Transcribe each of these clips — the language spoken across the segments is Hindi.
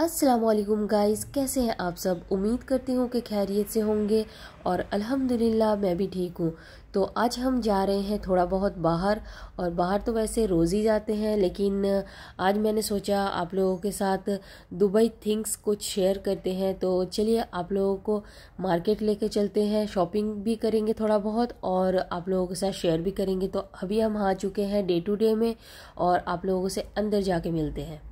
अस्सलाम गाइस कैसे हैं आप सब उम्मीद करती हूँ कि खैरियत से होंगे और अल्हम्दुलिल्लाह मैं भी ठीक हूँ तो आज हम जा रहे हैं थोड़ा बहुत बाहर और बाहर तो वैसे रोज़ ही जाते हैं लेकिन आज मैंने सोचा आप लोगों के साथ दुबई थिंग्स कुछ शेयर करते हैं तो चलिए आप लोगों को मार्केट लेके चलते हैं शॉपिंग भी करेंगे थोड़ा बहुत और आप लोगों के साथ शेयर भी करेंगे तो अभी हम आ चुके हैं डे टू डे में और आप लोगों से अंदर जाके मिलते हैं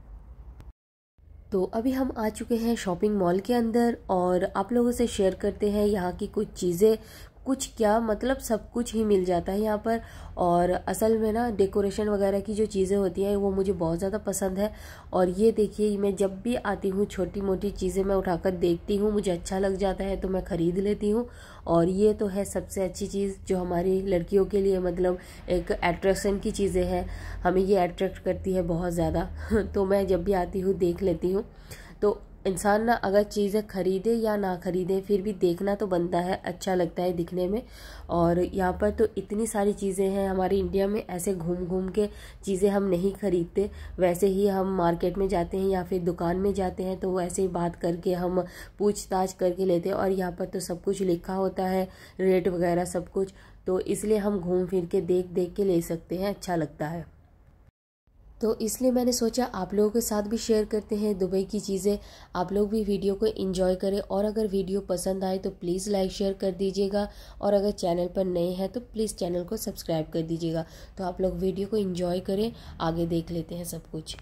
तो अभी हम आ चुके हैं शॉपिंग मॉल के अंदर और आप लोगों से शेयर करते हैं यहाँ की कुछ चीज़ें कुछ क्या मतलब सब कुछ ही मिल जाता है यहाँ पर और असल में ना डेकोरेशन वगैरह की जो चीज़ें होती हैं वो मुझे बहुत ज़्यादा पसंद है और ये देखिए मैं जब भी आती हूँ छोटी मोटी चीज़ें मैं उठाकर देखती हूँ मुझे अच्छा लग जाता है तो मैं ख़रीद लेती हूँ और ये तो है सबसे अच्छी चीज़ जो हमारी लड़कियों के लिए मतलब एक एट्रैक्शन की चीज़ें हैं हमें ये अट्रैक्ट करती है बहुत ज़्यादा तो मैं जब भी आती हूँ देख लेती हूँ तो इंसान ना अगर चीज़ें ख़रीदे या ना ख़रीदे फिर भी देखना तो बनता है अच्छा लगता है दिखने में और यहाँ पर तो इतनी सारी चीज़ें हैं हमारे इंडिया में ऐसे घूम घूम के चीज़ें हम नहीं ख़रीदते वैसे ही हम मार्केट में जाते हैं या फिर दुकान में जाते हैं तो ऐसे ही बात करके हम पूछताछ करके लेते हैं और यहाँ पर तो सब कुछ लिखा होता है रेट वगैरह सब कुछ तो इसलिए हम घूम फिर के देख देख के ले सकते हैं अच्छा लगता है तो इसलिए मैंने सोचा आप लोगों के साथ भी शेयर करते हैं दुबई की चीज़ें आप लोग भी वीडियो को इन्जॉय करें और अगर वीडियो पसंद आए तो प्लीज़ लाइक शेयर कर दीजिएगा और अगर चैनल पर नए हैं तो प्लीज़ चैनल को सब्सक्राइब कर दीजिएगा तो आप लोग वीडियो को इन्जॉय करें आगे देख लेते हैं सब कुछ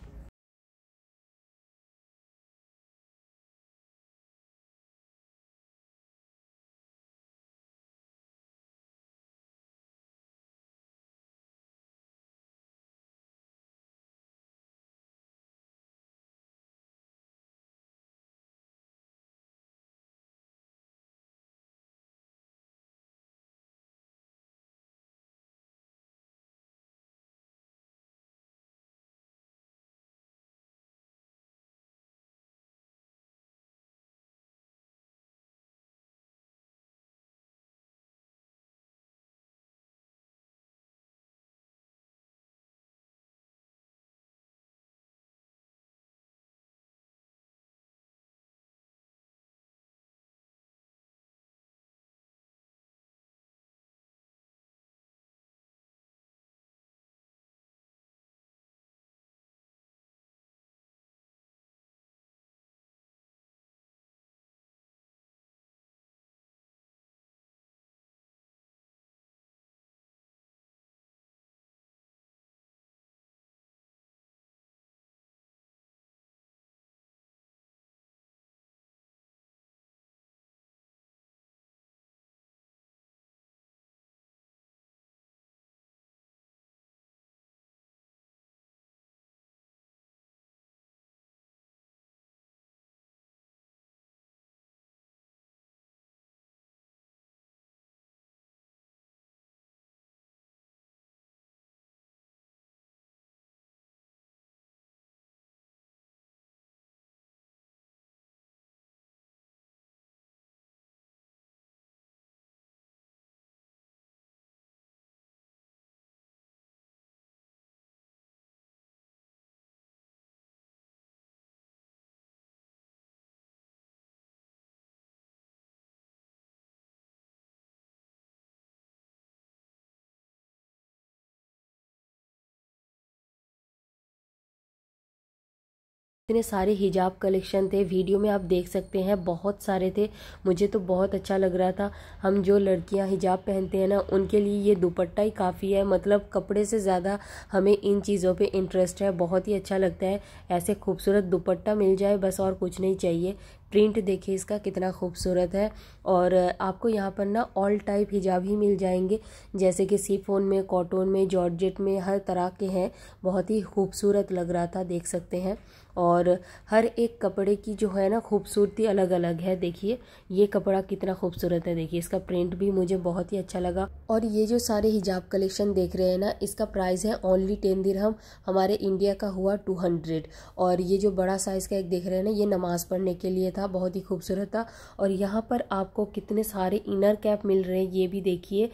इतने सारे हिजाब कलेक्शन थे वीडियो में आप देख सकते हैं बहुत सारे थे मुझे तो बहुत अच्छा लग रहा था हम जो लड़कियां हिजाब पहनते हैं ना उनके लिए ये दुपट्टा ही काफ़ी है मतलब कपड़े से ज़्यादा हमें इन चीज़ों पे इंटरेस्ट है बहुत ही अच्छा लगता है ऐसे खूबसूरत दुपट्टा मिल जाए बस और कुछ नहीं चाहिए प्रिंट देखिए इसका कितना खूबसूरत है और आपको यहाँ पर ना ऑल टाइप हिजाब ही मिल जाएंगे जैसे कि सीफोन में कॉटन में जॉर्जेट में हर तरह के हैं बहुत ही खूबसूरत लग रहा था देख सकते हैं और हर एक कपड़े की जो है ना खूबसूरती अलग अलग है देखिए ये कपड़ा कितना खूबसूरत है देखिए इसका प्रिंट भी मुझे बहुत ही अच्छा लगा और ये जो सारे हिजाब कलेक्शन देख रहे हैं ना इसका प्राइस है ओनली टेन दिरहम हमारे इंडिया का हुआ टू हंड्रेड और ये जो बड़ा साइज़ का एक देख रहे हैं ना ये नमाज़ पढ़ने के लिए था था बहुत ही खूबसूरत था और यहाँ पर आपको कितने सारे इनर कैप मिल रहे हैं ये भी देखिए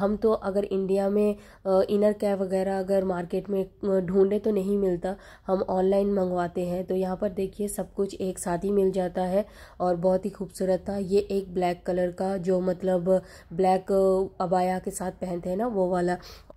हम तो अगर इंडिया में इनर कैप वगैरह अगर मार्केट में ढूंढे तो नहीं मिलता हम ऑनलाइन मंगवाते हैं तो यहाँ पर देखिए सब कुछ एक साथ ही मिल जाता है और बहुत ही खूबसूरत था ये एक ब्लैक कलर का जो मतलब ब्लैक अबाया के साथ पहनते हैं ना वो वाला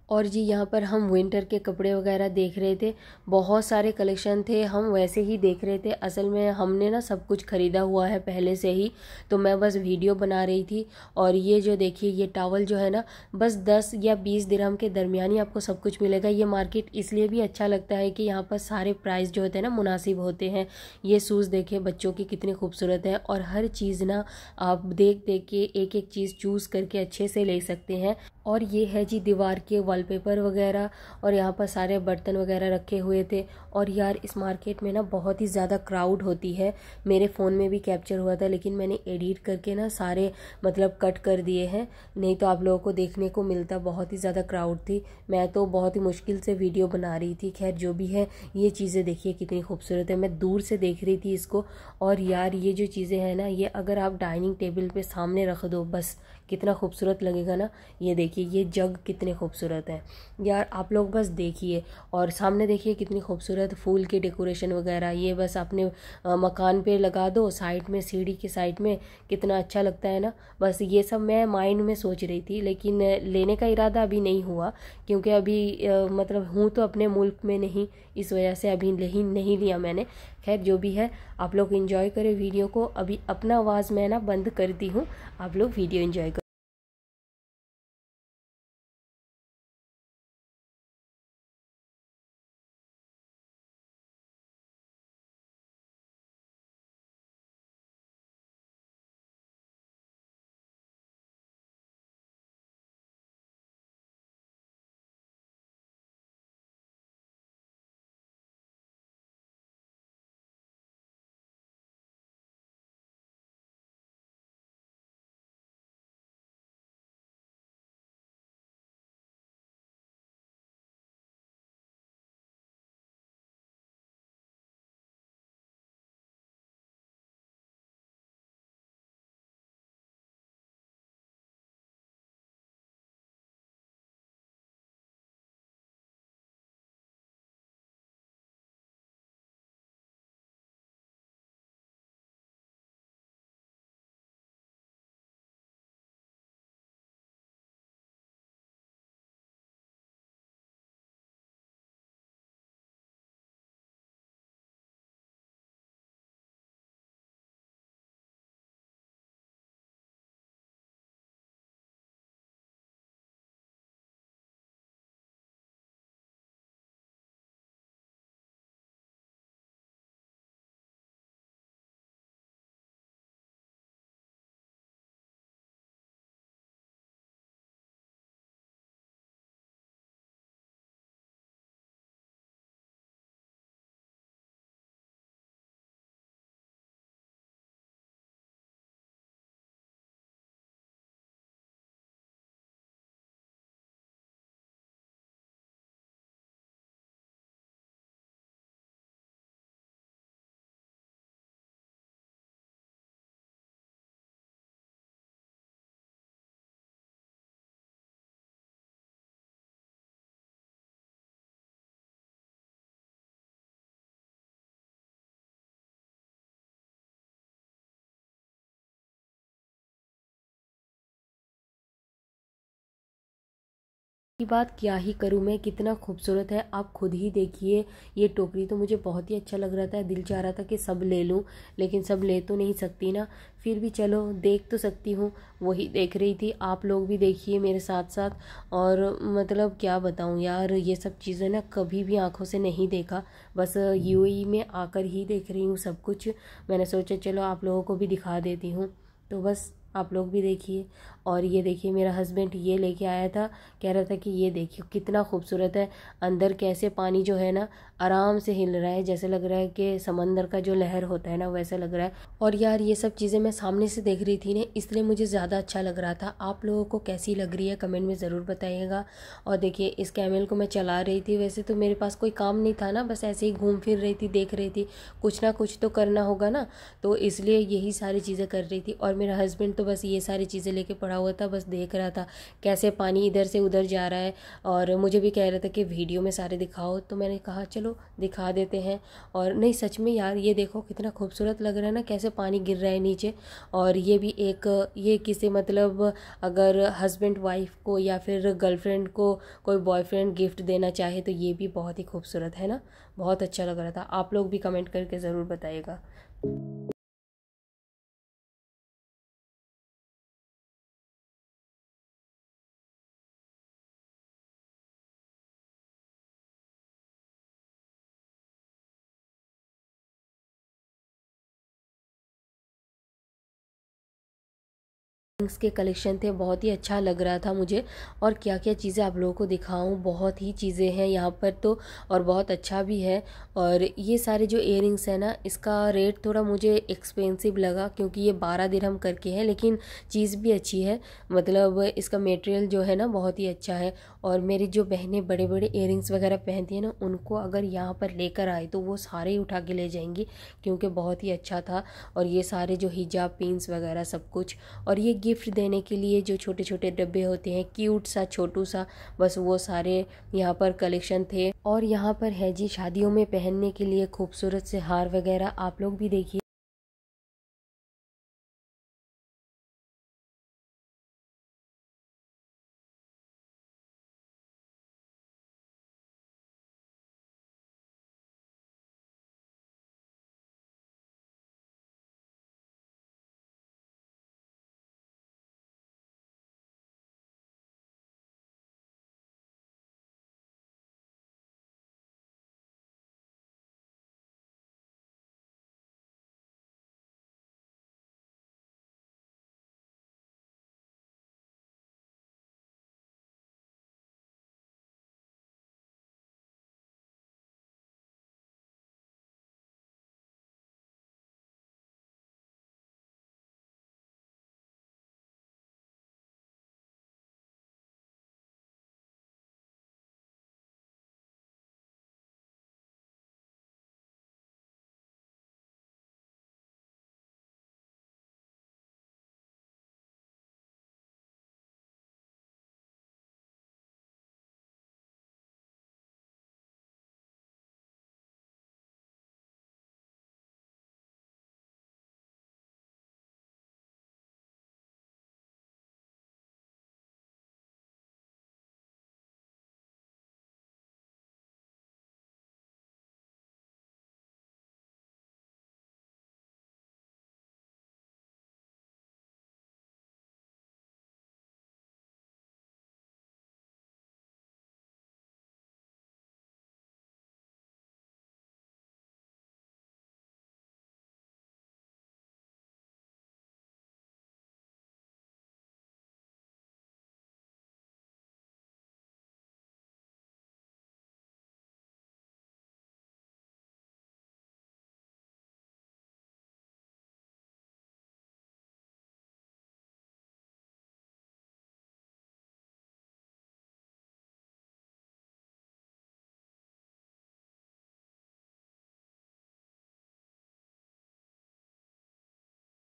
और जी यहाँ पर हम विंटर के कपड़े वगैरह देख रहे थे बहुत सारे कलेक्शन थे हम वैसे ही देख रहे थे असल में हमने ना सब कुछ ख़रीदा हुआ है पहले से ही तो मैं बस वीडियो बना रही थी और ये जो देखिए ये टावल जो है ना बस दस या बीस दिरहम के दरमियान ही आपको सब कुछ मिलेगा ये मार्केट इसलिए भी अच्छा लगता है कि यहाँ पर सारे प्राइस जो होते हैं ना मुनासिब होते हैं ये शूज़ देखिए बच्चों की कितने खूबसूरत है और हर चीज़ ना आप देख देख के एक एक चीज़ चूज़ करके अच्छे से ले सकते हैं और ये है जी दीवार के वाल वॉलपेपर वगैरह और यहाँ पर सारे बर्तन वगैरह रखे हुए थे और यार इस मार्केट में ना बहुत ही ज़्यादा क्राउड होती है मेरे फ़ोन में भी कैप्चर हुआ था लेकिन मैंने एडिट करके ना सारे मतलब कट कर दिए हैं नहीं तो आप लोगों को देखने को मिलता बहुत ही ज़्यादा क्राउड थी मैं तो बहुत ही मुश्किल से वीडियो बना रही थी खैर जो भी है ये चीज़ें देखिए कितनी खूबसूरत है मैं दूर से देख रही थी इसको और यार ये जो चीज़ें हैं ना ये अगर आप डाइनिंग टेबल पर सामने रख दो बस कितना खूबसूरत लगेगा ना ये देखिए ये जग कितने खूबसूरत हैं यार आप लोग बस देखिए और सामने देखिए कितनी खूबसूरत फूल की डेकोरेशन वगैरह ये बस अपने मकान पे लगा दो साइड में सीढ़ी के साइड में कितना अच्छा लगता है ना बस ये सब मैं माइंड में सोच रही थी लेकिन लेने का इरादा अभी नहीं हुआ क्योंकि अभी मतलब हूँ तो अपने मुल्क में नहीं इस वजह से अभी नहीं नहीं लिया मैंने खैर जो भी है आप लोग इन्जॉय करें वीडियो को अभी अपना आवाज़ मैं ना बंद करती हूँ आप लोग वीडियो इन्जॉय की बात क्या ही करूँ मैं कितना खूबसूरत है आप खुद ही देखिए ये टोकरी तो मुझे बहुत ही अच्छा लग रहा था दिल चाह रहा था कि सब ले लूँ लेकिन सब ले तो नहीं सकती ना फिर भी चलो देख तो सकती हूँ वही देख रही थी आप लोग भी देखिए मेरे साथ साथ और मतलब क्या बताऊँ यार ये सब चीज़ें ना कभी भी आँखों से नहीं देखा बस यू में आकर ही देख रही हूँ सब कुछ मैंने सोचा चलो आप लोगों को भी दिखा देती हूँ तो बस आप लोग भी देखिए और ये देखिए मेरा हस्बैंड ये लेके आया था कह रहा था कि ये देखिए कितना खूबसूरत है अंदर कैसे पानी जो है ना आराम से हिल रहा है जैसे लग रहा है कि समंदर का जो लहर होता है ना वैसा लग रहा है और यार ये सब चीज़ें मैं सामने से देख रही थी ना इसलिए मुझे ज़्यादा अच्छा लग रहा था आप लोगों को कैसी लग रही है कमेंट में ज़रूर बताइएगा और देखिए इस कैमल को मैं चला रही थी वैसे तो मेरे पास कोई काम नहीं था ना बस ऐसे ही घूम फिर रही थी देख रही थी कुछ ना कुछ तो करना होगा ना तो इसलिए यही सारी चीज़ें कर रही थी और मेरा हस्बैंड तो बस ये सारी चीज़ें लेके पढ़ा हुआ था बस देख रहा था कैसे पानी इधर से उधर जा रहा है और मुझे भी कह रहा था कि वीडियो में सारे दिखाओ तो मैंने कहा चलो दिखा देते हैं और नहीं सच में यार ये देखो कितना खूबसूरत लग रहा है ना कैसे पानी गिर रहा है नीचे और ये भी एक ये किसी मतलब अगर हस्बैंड वाइफ को या फिर गर्लफ्रेंड को कोई बॉयफ्रेंड गिफ्ट देना चाहे तो ये भी बहुत ही खूबसूरत है ना बहुत अच्छा लग रहा था आप लोग भी कमेंट करके ज़रूर बताइएगा रिंग्स के कलेक्शन थे बहुत ही अच्छा लग रहा था मुझे और क्या क्या चीज़ें आप लोगों को दिखाऊँ बहुत ही चीज़ें हैं यहाँ पर तो और बहुत अच्छा भी है और ये सारे जो रिंग्स हैं ना इसका रेट थोड़ा मुझे एक्सपेंसिव लगा क्योंकि ये बारह दिन करके हैं लेकिन चीज़ भी अच्छी है मतलब इसका मेटेरियल जो है ना बहुत ही अच्छा है और मेरी जो बहनें बड़े बड़े इयर वगैरह पहनती हैं ना उनको अगर यहाँ पर लेकर आए तो वो सारे ही उठा के ले जाएंगी क्योंकि बहुत ही अच्छा था और ये सारे जो हिजाब पिन्स वगैरह सब कुछ और ये गिफ्ट गिफ्ट देने के लिए जो छोटे छोटे डब्बे होते हैं क्यूट सा छोटू सा बस वो सारे यहाँ पर कलेक्शन थे और यहाँ पर है जी शादियों में पहनने के लिए खूबसूरत से हार वगैरह आप लोग भी देखिए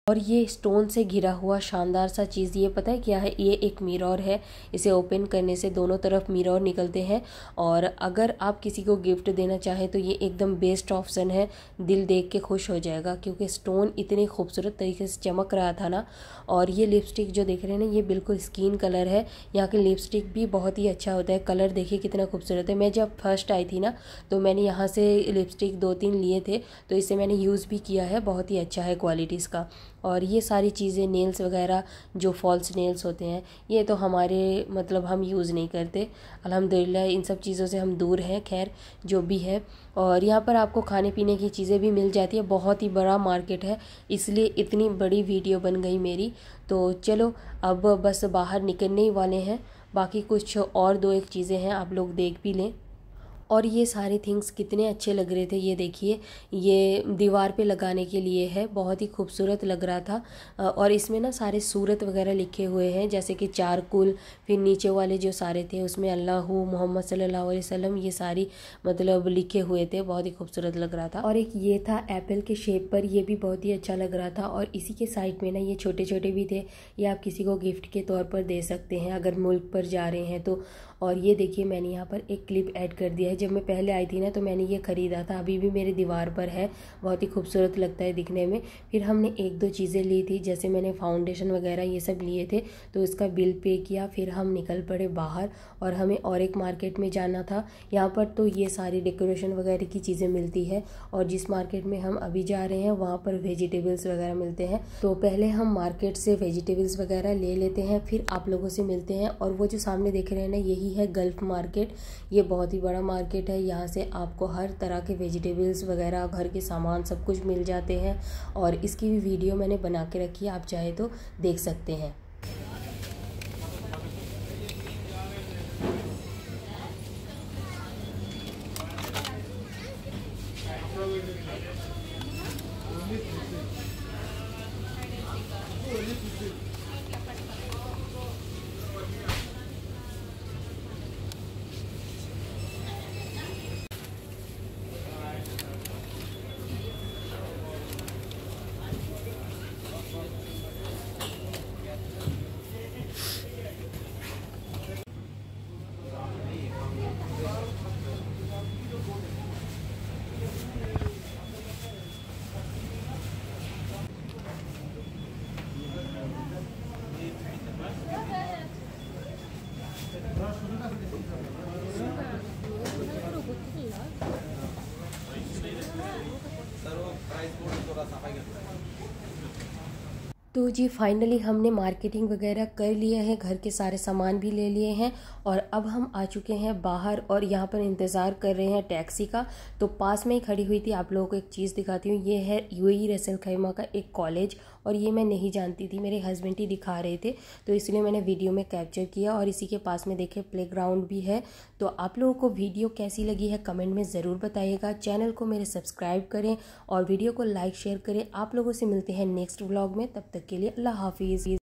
और ये स्टोन से घिरा हुआ शानदार सा चीज़ ये पता है क्या है ये एक मिरर है इसे ओपन करने से दोनों तरफ मिरर निकलते हैं और अगर आप किसी को गिफ्ट देना चाहें तो ये एकदम बेस्ट ऑप्शन है दिल देख के खुश हो जाएगा क्योंकि स्टोन इतने खूबसूरत तरीके से चमक रहा था ना और ये लिपस्टिक जो देख रहे हैं ना ये बिल्कुल स्किन कलर है यहाँ के लिपस्टिक भी बहुत ही अच्छा होता है कलर देखिए कितना खूबसूरत है मैं जब फर्स्ट आई थी ना तो मैंने यहाँ से लिपस्टिक दो तीन लिए थे तो इसे मैंने यूज़ भी किया है बहुत ही अच्छा है क्वालिटी इसका और ये सारी चीज़ें नेल्स वगैरह जो फॉल्स नेल्स होते हैं ये तो हमारे मतलब हम यूज़ नहीं करते अल्हम्दुलिल्लाह इन सब चीज़ों से हम दूर हैं खैर जो भी है और यहाँ पर आपको खाने पीने की चीज़ें भी मिल जाती है बहुत ही बड़ा मार्केट है इसलिए इतनी बड़ी वीडियो बन गई मेरी तो चलो अब बस बाहर निकलने ही वाले हैं बाकी कुछ और दो एक चीज़ें हैं आप लोग देख भी लें और ये सारे थिंग्स कितने अच्छे लग रहे थे ये देखिए ये दीवार पे लगाने के लिए है बहुत ही खूबसूरत लग रहा था और इसमें ना सारे सूरत वगैरह लिखे हुए हैं जैसे कि चार कुल फिर नीचे वाले जो सारे थे उसमें अल्लाह मोहम्मद सल्लल्लाहु अलैहि वसल्लम ये सारी मतलब लिखे हुए थे बहुत ही खूबसूरत लग रहा था और एक ये था एप्पल के शेप पर यह भी बहुत ही अच्छा लग रहा था और इसी के साइड में ना ये छोटे छोटे भी थे ये आप किसी को गिफ्ट के तौर पर दे सकते हैं अगर मुल्क पर जा रहे हैं तो और ये देखिए मैंने यहाँ पर एक क्लिप ऐड कर दिया है जब मैं पहले आई थी ना तो मैंने ये ख़रीदा था अभी भी मेरे दीवार पर है बहुत ही खूबसूरत लगता है दिखने में फिर हमने एक दो चीज़ें ली थी जैसे मैंने फाउंडेशन वगैरह ये सब लिए थे तो उसका बिल पे किया फिर हम निकल पड़े बाहर और हमें और एक मार्केट में जाना था यहाँ पर तो ये सारी डेकोरेशन वगैरह की चीज़ें मिलती है और जिस मार्केट में हम अभी जा रहे हैं वहाँ पर वेजिटेबल्स वगैरह मिलते हैं तो पहले हम मार्केट से वेजिटेबल्स वगैरह ले लेते हैं फिर आप लोगों से मिलते हैं और वो जो सामने देख रहे हैं ना यही है गल्फ मार्केट ये बहुत ही बड़ा मार्केट है यहाँ से आपको हर तरह के वेजिटेबल्स वगैरह घर के सामान सब कुछ मिल जाते हैं और इसकी भी वीडियो मैंने बना के रखी है आप चाहे तो देख सकते हैं तो जी फाइनली हमने मार्केटिंग वगैरह कर लिए है घर के सारे सामान भी ले लिए हैं और अब हम आ चुके हैं बाहर और यहाँ पर इंतज़ार कर रहे हैं टैक्सी का तो पास में ही खड़ी हुई थी आप लोगों को एक चीज़ दिखाती हूँ ये है यूएई रसल खैमा का एक कॉलेज और ये मैं नहीं जानती थी मेरे हस्बैंड ही दिखा रहे थे तो इसलिए मैंने वीडियो में कैप्चर किया और इसी के पास में देखे प्ले भी है तो आप लोगों को वीडियो कैसी लगी है कमेंट में ज़रूर बताइएगा चैनल को मेरे सब्सक्राइब करें और वीडियो को लाइक शेयर करें आप लोगों से मिलते हैं नेक्स्ट व्लॉग में तब तक के लिए अल्लाह हाफिज़